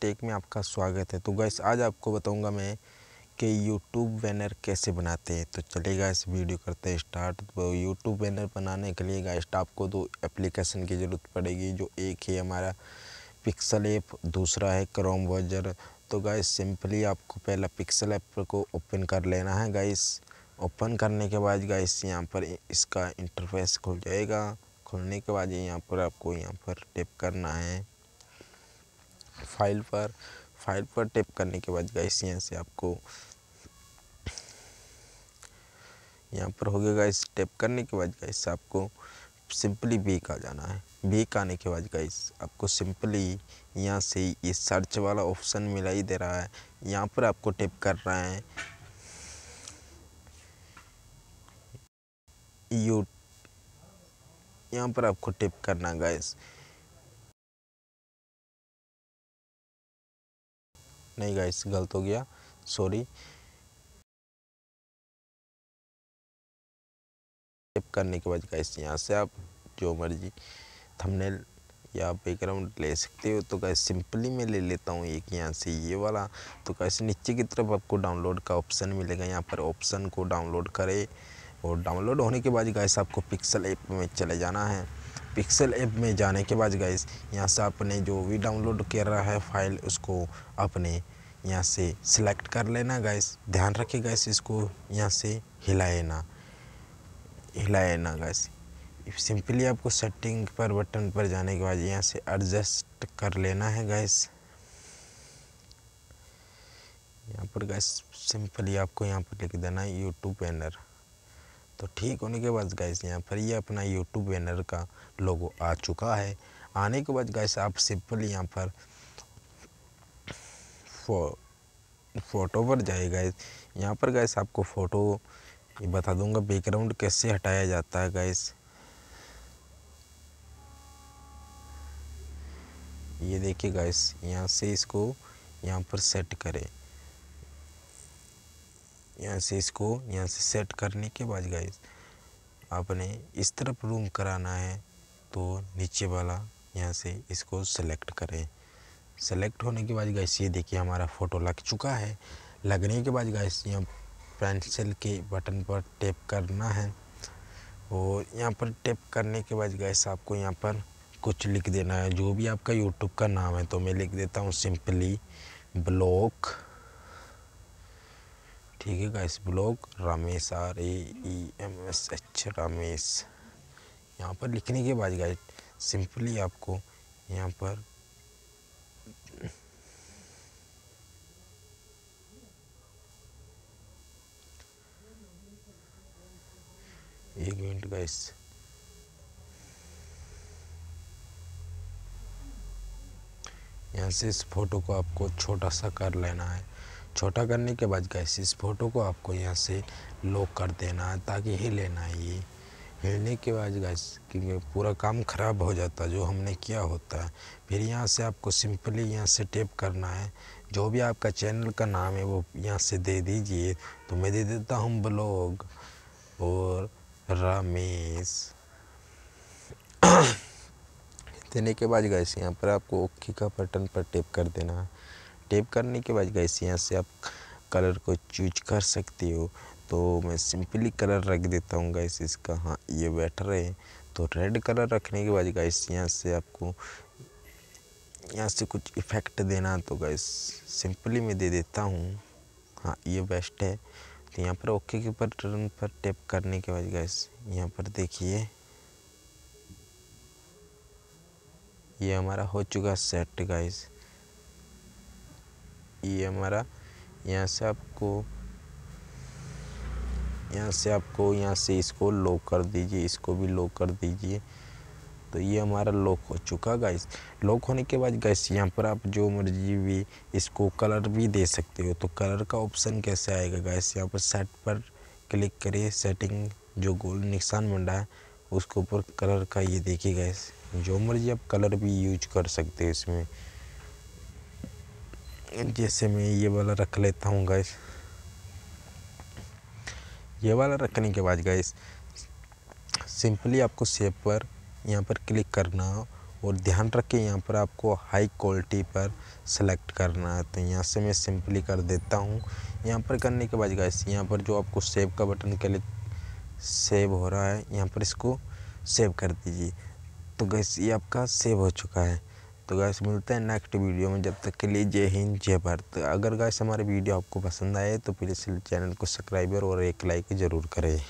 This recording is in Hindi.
टेक में आपका स्वागत है तो गैस आज आपको बताऊंगा मैं कि यूट्यूब बैनर कैसे बनाते हैं तो चलेगा इस वीडियो करते हैं स्टार्ट तो यूट्यूब बैनर बनाने के लिए गैस आपको दो एप्लीकेशन की ज़रूरत पड़ेगी जो एक है हमारा पिक्सल ऐप दूसरा है क्रोम वर्जर तो गैस सिंपली आपको पहला पिक्सल ऐप को ओपन कर लेना है गैस ओपन करने के बाद गैस यहाँ पर इसका इंटरफेस खुल जाएगा खुलने के बाद यहाँ पर आपको यहाँ पर टेप करना है फाइल पर फाइल पर टैप करने के बाद गाइस यहाँ से आपको यहाँ पर हो गया गाइस टैप करने के बाद गाइस आपको सिंपली बेक आ जाना है बेक आने के बाद गाइस आपको सिंपली यहाँ से ये सर्च वाला ऑप्शन मिला ही दे रहा है यहाँ पर आपको टैप कर रहे है यू यहाँ पर आपको टिप करना गाइस नहीं गाइस गलत हो गया सॉरी करने के बाद गाइस यहाँ से आप जो मर्जी थंबनेल या बैकग्राउंड ले सकते हो तो गैस सिंपली मैं ले लेता हूँ एक यहाँ से ये वाला तो कैसे नीचे की तरफ आपको डाउनलोड का ऑप्शन मिलेगा यहाँ पर ऑप्शन को डाउनलोड करें और डाउनलोड होने के बाद गैस आपको पिक्सल ऐप में चले जाना है पिक्सल ऐप में जाने के बाद गैस यहाँ से आपने जो भी डाउनलोड कर रहा है फाइल उसको अपने यहाँ से सिलेक्ट कर लेना गैस ध्यान रखिए गैस इसको यहाँ से हिलाए ना हिलाए ना गैस सिंपली आपको सेटिंग पर बटन पर जाने के बाद यहाँ से एडजस्ट कर लेना है गैस यहाँ पर गैस सिंपली आपको यहाँ पर लिख देना है यूट्यूब बैनर तो ठीक होने के बाद गैस यहाँ पर ये यह अपना यूट्यूब बैनर का लोगो आ चुका है आने के बाद गैस आप सिंपली यहाँ पर फो फ़ोटो पर जाए गए यहाँ पर गैस आपको फ़ोटो ये बता दूंगा बैकग्राउंड कैसे हटाया जाता है गैस ये देखिए गैस यहाँ से इसको यहाँ पर सेट करें यहाँ से इसको यहाँ से सेट करने के बाद गैस आपने इस तरफ रूम कराना है तो नीचे वाला यहाँ से इसको सेलेक्ट करें सेलेक्ट होने के बाद गैस ये देखिए हमारा फ़ोटो लग चुका है लगने के बाद गैस यहाँ पेंसिल के बटन पर टैप करना है और यहाँ पर टैप करने के बाद गैस आपको यहाँ पर कुछ लिख देना है जो भी आपका यूट्यूब का नाम है तो मैं लिख देता हूँ सिंपली ब्लॉक ठीक है guys block Ramesh R A E M S H Ramesh यहाँ पर लिखने के बाद गैस सिंपली आपको यहाँ पर argument guys यहाँ से इस फोटो को आपको छोटा सा कर लेना है छोटा करने के बाद गैस इस फोटो को आपको यहाँ से लॉक कर देना है ताकि हिल लेना है ये हिलने के बाद गैस क्योंकि पूरा काम ख़राब हो जाता है जो हमने किया होता है फिर यहाँ से आपको सिंपली यहाँ से टेप करना है जो भी आपका चैनल का नाम है वो यहाँ से दे दीजिए तो मैं दे देता हूँ ब्लॉग और रमेश देने के बाद गैस यहाँ पर आपको ओके का बटन पर टेप कर देना है टेप करने के बाद गैस यहाँ से आप कलर को चूज कर सकते हो तो मैं सिंपली कलर रख देता हूँ गैस इसका हाँ ये बेटर है तो रेड कलर रखने के बाद गैस यहाँ से आपको यहाँ से कुछ इफ़ेक्ट देना तो गैस सिंपली मैं दे देता हूँ हाँ ये बेस्ट है तो यहाँ पर ओके के ऊपर टर्न पर टैप करने के बाद गैस यहाँ पर देखिए ये हमारा हो चुका सेट गाइस ये हमारा यहाँ से आपको यहाँ से आपको यहाँ से इसको लॉक कर दीजिए इसको भी लॉक कर दीजिए तो ये हमारा लॉक हो चुका गैस लॉक होने के बाद गैस यहाँ पर आप जो मर्जी भी इसको कलर भी दे सकते हो तो कलर का ऑप्शन कैसे आएगा गैस यहाँ पर सेट पर क्लिक करिए सेटिंग जो गोल निशान बन रहा है उसके ऊपर कलर का ये देखिए गैस जो मर्जी आप कलर भी यूज कर सकते हो इसमें जैसे मैं ये वाला रख लेता हूँ गैस ये वाला रखने के बाद गैस सिंपली आपको सेब पर यहाँ पर क्लिक करना और ध्यान रखें यहाँ पर आपको हाई क्वालिटी पर सेलेक्ट करना है तो यहाँ से मैं सिंपली कर देता हूँ यहाँ पर करने के बाद गैस यहाँ पर जो आपको सेव का बटन के लिए सेव हो रहा है यहाँ पर इसको सेव कर दीजिए तो गैस ये आपका सेव हो चुका है तो गैस मिलते हैं नेक्स्ट वीडियो में जब तक के लिए जय हिंद जय भारत अगर गैस हमारे वीडियो आपको पसंद आए तो प्लीज़ चैनल को सब्सक्राइबर और एक लाइक ज़रूर करें